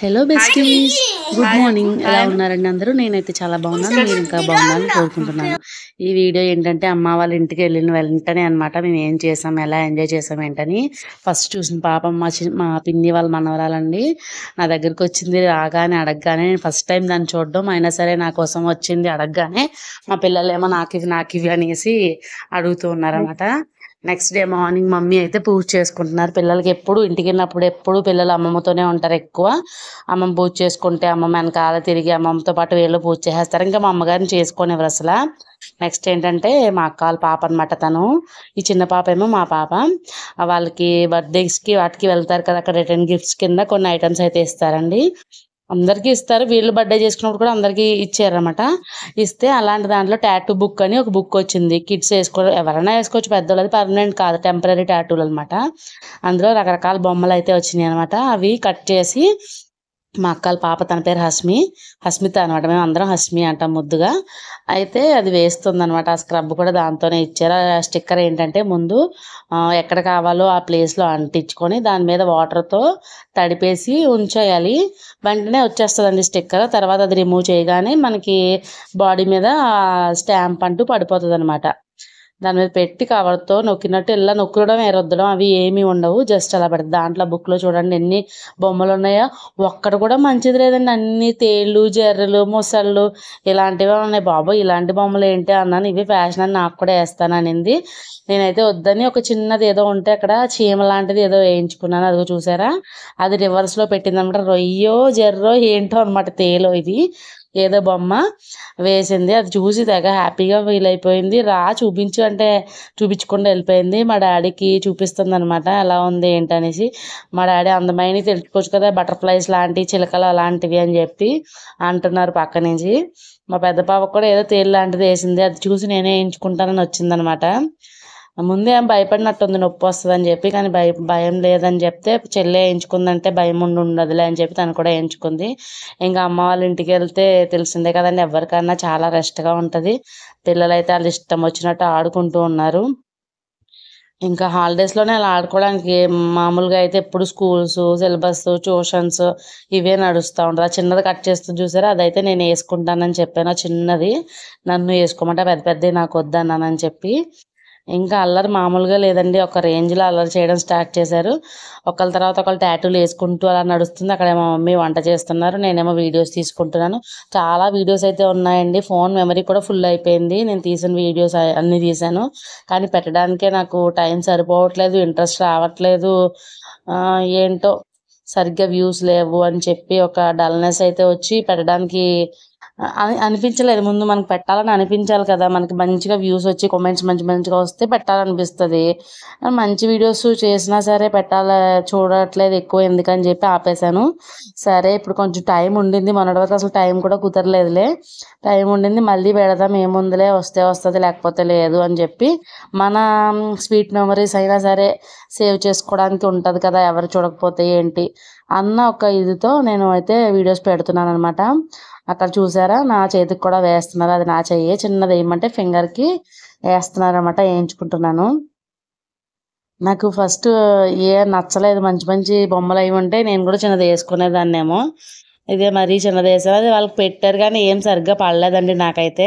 hello besties good morning ఎలా ఉన్నారండి అందరూ నేనైతే చాలా బాగున్నాను మీరు ఇంకా బాగున్నాను కోరుకుంటున్నాను ఈ వీడియో ఏంటంటే అమ్మ వాళ్ళ ఇంటికి వెళ్ళిన వెంటనే అనమాట మేము ఏం చేసాం ఎలా ఎంజాయ్ చేసాం ఏంటని ఫస్ట్ చూసిన పాపం మా మా పిన్ని వాళ్ళ మనవరాలండి నా దగ్గరికి వచ్చింది రాగానే అడగగానే నేను ఫస్ట్ టైం దాన్ని చూడడం అయినా సరే నా కోసం వచ్చింది అడగగానే మా ఏమో నాకు ఇవి నాకు ఇవి అనేసి అడుగుతూ ఉన్నారనమాట నెక్స్ట్ డే మార్నింగ్ మమ్మీ అయితే పూజ చేసుకుంటున్నారు పిల్లలకి ఎప్పుడు ఇంటికి వెళ్ళినప్పుడు ఎప్పుడు పిల్లలు అమ్మమ్మతోనే ఉంటారు ఎక్కువ అమ్మమ్మ పూజ చేసుకుంటే అమ్మమ్మ వెనకాల తిరిగి అమ్మమ్మతో పాటు వీళ్ళు పూజ చేసేస్తారు ఇంకా మా అమ్మగారిని చేసుకునేవారు అసలు నెక్స్ట్ ఏంటంటే మా అక్క వాళ్ళ పాప అనమాట తను ఈ చిన్న పాప ఏమో మా పాప వాళ్ళకి బర్త్డేస్కి వాటికి వెళ్తారు కదా అక్కడ రిటర్న్ గిఫ్ట్స్ కింద కొన్ని ఐటమ్స్ అయితే ఇస్తారండి అందరికీ ఇస్తారు వీళ్ళు బర్త్డే చేసుకున్నప్పుడు కూడా అందరికీ ఇచ్చారనమాట ఇస్తే అలాంటి దాంట్లో ట్యాటూ బుక్ అని ఒక బుక్ వచ్చింది కిడ్స్ వేసుకో ఎవరైనా వేసుకోవచ్చు పెద్దవాళ్ళది పర్మనెంట్ కాదు టెంపరీ ట్యాటూలు అనమాట అందులో రకరకాల బొమ్మలు అయితే వచ్చినాయి అనమాట అవి కట్ చేసి మా అక్కల పాప తన పేరు హస్మి హస్మిత అనమాట మేము అందరం హస్మి అంటాం ముద్దుగా అయితే అది వేస్తుంది అనమాట ఆ స్క్రబ్ కూడా దాంతోనే ఇచ్చారు ఆ స్టిక్కర్ ఏంటంటే ముందు ఎక్కడ కావాలో ఆ ప్లేస్లో అంటించుకొని దాని మీద వాటర్తో తడిపేసి ఉంచేయాలి వెంటనే వచ్చేస్తుందండి స్టిక్కర్ తర్వాత అది రిమూవ్ చేయగానే మనకి బాడీ మీద స్టాంప్ అంటూ పడిపోతుంది అనమాట దాని మీద పెట్టి కవర్తో నొక్కినట్టు ఇలా నొక్కడం ఎరొద్దడం అవి ఏమీ ఉండవు జస్ట్ అలా పెడతాం దాంట్లో బుక్లో చూడండి ఎన్ని బొమ్మలు ఉన్నాయో ఒక్కటి కూడా మంచిది లేదండి అన్ని తేళ్ళు జర్రలు ముసళ్ళు ఇలాంటివి ఉన్నాయి బాబు ఇలాంటి బొమ్మలు ఏంటి అన్నాను ఇవి ఫ్యాషన్ అని నాకు కూడా వేస్తాను అనింది నేనైతే వద్దని ఒక చిన్నది ఏదో ఉంటే అక్కడ చీమ లాంటిది ఏదో వేయించుకున్నాను అది చూసారా అది రివర్స్లో పెట్టిందనమాట రొయ్యో జర్రో ఏంటో అనమాట తేలో ఇది ఏదో బొమ్మ వేసింది అది చూసి తెగ హ్యాపీగా ఫీల్ అయిపోయింది రా చూపించు అంటే చూపించకుండా వెళ్ళిపోయింది మా డాడీకి చూపిస్తుంది అనమాట ఎలా ఉంది ఏంటనేసి మా డాడీ అందమైన తెలుసుకోవచ్చు కదా బటర్ఫ్లైస్ లాంటివి చిలకలు అలాంటివి అని చెప్పి అంటున్నారు పక్క నుంచి మా పెద్ద పాప కూడా ఏదో తేలు లాంటిది వేసింది అది చూసి నేనే వేయించుకుంటానని వచ్చిందనమాట ముందే ఏం భయపడినట్టుంది నొప్పి వస్తుందని చెప్పి కానీ భయ భయం లేదని చెప్తే చెల్లె వేయించుకుందంటే భయం ఉండి ఉండదులే అని చెప్పి తను కూడా వేయించుకుంది ఇంకా అమ్మ వాళ్ళ ఇంటికి వెళ్తే తెలిసిందే కదండి ఎవరికన్నా చాలా రెస్ట్గా ఉంటుంది పిల్లలు అయితే వాళ్ళు ఇష్టం వచ్చినట్టు ఆడుకుంటూ ఉన్నారు ఇంకా హాలిడేస్లోనే అలా ఆడుకోవడానికి మామూలుగా అయితే ఎప్పుడు స్కూల్స్ సిలబస్ ట్యూషన్స్ ఇవే నడుస్తూ ఉంటుంది ఆ చిన్నది కట్ చేస్తూ చూసారా అదైతే నేను వేసుకుంటానని చెప్పాను చిన్నది నన్ను వేసుకోమంటే పెద్ద పెద్దది నాకు వద్దన్నానని చెప్పి ఇంకా అల్లరి మామూలుగా లేదండి ఒక రేంజ్లో అల్లరి చేయడం స్టార్ట్ చేశారు ఒకళ్ళ తర్వాత ఒకళ్ళు టాటూలు వేసుకుంటూ అలా నడుస్తుంది అక్కడ మా మమ్మీ వంట చేస్తున్నారు నేనేమో వీడియోస్ తీసుకుంటున్నాను చాలా వీడియోస్ అయితే ఉన్నాయండి ఫోన్ మెమరీ కూడా ఫుల్ అయిపోయింది నేను తీసిన వీడియోస్ అన్నీ తీశాను కానీ పెట్టడానికే నాకు టైం సరిపోవట్లేదు ఇంట్రెస్ట్ రావట్లేదు ఏంటో సరిగ్గా వ్యూస్ లేవు అని చెప్పి ఒక డల్నెస్ అయితే వచ్చి పెట్టడానికి అని అనిపించలేదు ముందు మనకు పెట్టాలని అనిపించాలి కదా మనకి మంచిగా వ్యూస్ వచ్చి కామెంట్స్ మంచి మంచిగా వస్తే పెట్టాలనిపిస్తుంది మంచి వీడియోస్ చేసినా సరే పెట్టాల చూడట్లేదు ఎక్కువ ఎందుకని చెప్పి ఆపేశాను సరే ఇప్పుడు కొంచెం టైం ఉండింది మొన్నటి వరకు అసలు టైం కూడా కుదరలేదులే టైం ఉండింది మళ్ళీ పెడదాం ఏముందిలే వస్తే వస్తుంది లేకపోతే లేదు అని చెప్పి మన స్వీట్ మెమరీస్ అయినా సరే సేవ్ చేసుకోవడానికి ఉంటుంది కదా ఎవరు చూడకపోతే ఏంటి అన్న ఒక ఇదితో నేను అయితే వీడియోస్ పెడుతున్నాను అనమాట అక్కడ చూసారా నా చేతికి కూడా వేస్తున్నారు అది నా చెయ్యి చిన్నది వేయమంటే ఫింగర్కి అనమాట వేయించుకుంటున్నాను నాకు ఫస్ట్ ఏ నచ్చలేదు మంచి మంచి బొమ్మలు అవి ఉంటే నేను కూడా చిన్నది వేసుకునేదాన్నేమో ఇదే మరీ చిన్నది వేసారు అది వాళ్ళకి పెట్టారు కానీ ఏం సరిగ్గా పడలేదండి నాకైతే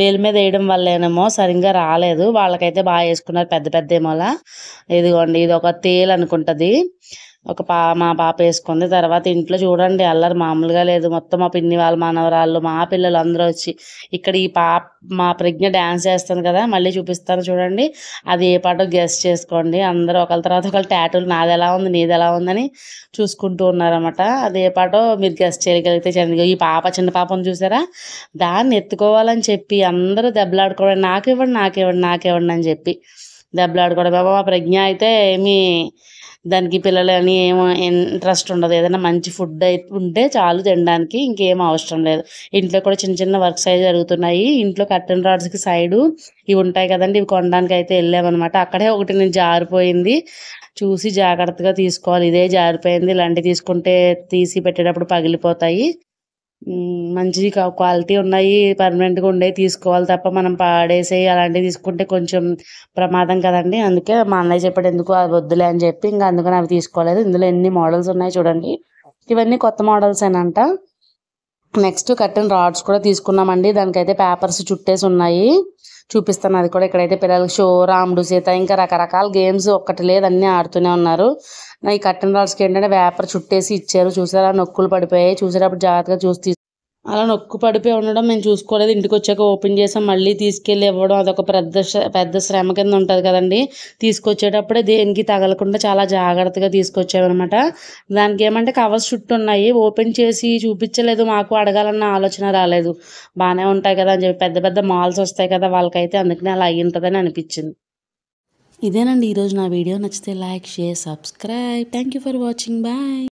వేలు మీద వేయడం వల్లేనేమో సరిగ్గా రాలేదు వాళ్ళకైతే బాగా వేసుకున్నారు పెద్ద పెద్ద ఏమోలా ఇదిగోండి ఇది ఒక తేలు అనుకుంటుంది ఒక పా మా పాప వేసుకుంది తర్వాత ఇంట్లో చూడండి అల్లరి మామూలుగా లేదు మొత్తం మా పిన్ని వాళ్ళు మనవరాళ్ళు మా పిల్లలు అందరూ వచ్చి ఇక్కడ ఈ పాప మా ప్రజ్ఞ డ్యాన్స్ చేస్తుంది కదా మళ్ళీ చూపిస్తాను చూడండి అది ఏ పాట గెస్ట్ చేసుకోండి అందరూ ఒకళ్ళ తర్వాత ఒకళ్ళు టాటూలు నాది ఎలా ఉంది నీది ఎలా ఉందని చూసుకుంటూ ఉన్నారన్నమాట అది ఏ పాటో మీరు గెస్ట్ చేయగలిగితే చంద్ర ఈ పాప చిన్న పాపను చూసారా దాన్ని ఎత్తుకోవాలని చెప్పి అందరూ దెబ్బలాడుకోవడం నాకివ్వండి నాకు ఇవ్వండి అని చెప్పి దెబ్బలాడుకోవడం బాబా మా ప్రజ్ఞ అయితే ఏమీ దానికి పిల్లలని ఏమో ఇంట్రెస్ట్ ఉండదు ఏదైనా మంచి ఫుడ్ అయితే ఉంటే చాలు తినడానికి ఇంకేం అవసరం లేదు ఇంట్లో కూడా చిన్న చిన్న వర్క్స్ అయితే జరుగుతున్నాయి ఇంట్లో కట్టెన్ రాడ్స్కి సైడు ఇవి ఉంటాయి కదండి ఇవి కొనడానికి అయితే వెళ్ళామన్నమాట అక్కడే ఒకటి నేను జారిపోయింది చూసి జాగ్రత్తగా తీసుకోవాలి ఇదే జారిపోయింది ఇలాంటివి తీసుకుంటే తీసి పెట్టేటప్పుడు పగిలిపోతాయి మంచి క్వాలిటీ ఉన్నాయి పర్మనెంట్గా ఉండే తీసుకోవాలి తప్ప మనం పాడేసే అలాంటివి తీసుకుంటే కొంచెం ప్రమాదం కదండి అందుకే మా అన్నయ్య చెప్పాడు ఎందుకు అది వద్దులే అని చెప్పి ఇంకా అందుకని అవి తీసుకోలేదు ఇందులో ఎన్ని మోడల్స్ ఉన్నాయి చూడండి ఇవన్నీ కొత్త మోడల్స్ ఏనంట నెక్స్ట్ కట్టిన రాడ్స్ కూడా తీసుకున్నామండి దానికైతే పేపర్స్ చుట్టేసి ఉన్నాయి చూపిస్తాను అది కూడా ఇక్కడైతే పిల్లలకి షో రాముడు సీత ఇంకా రకరకాల గేమ్స్ ఒక్కటి లేదన్నీ ఆడుతూనే ఉన్నారు ఈ కట్టిన రాడ్స్కి ఏంటంటే వేపర్ చుట్టేసి ఇచ్చారు చూసారా నొక్కులు పడిపోయాయి చూసేటప్పుడు జాగ్రత్తగా చూసి అలా నొక్కు పడిపోయి ఉండడం మేము చూసుకోలేదు ఇంటికి వచ్చాక ఓపెన్ చేసాం మళ్ళీ తీసుకెళ్ళి ఇవ్వడం అదొక పెద్ద పెద్ద శ్రమ కింద ఉంటుంది కదండి తీసుకొచ్చేటప్పుడే దేనికి తగలకుండా చాలా జాగ్రత్తగా తీసుకొచ్చామన్నమాట దానికి ఏమంటే కవర్స్ చుట్టూ ఉన్నాయి ఓపెన్ చేసి చూపించలేదు మాకు అడగాలన్న ఆలోచన రాలేదు బాగానే ఉంటాయి కదా అని చెప్పి పెద్ద పెద్ద మాల్స్ వస్తాయి కదా వాళ్ళకైతే అందుకనే అలా అయ్యి ఉంటుందని అనిపించింది ఇదేనండి ఈరోజు నా వీడియో నచ్చితే like share subscribe thank you for watching bye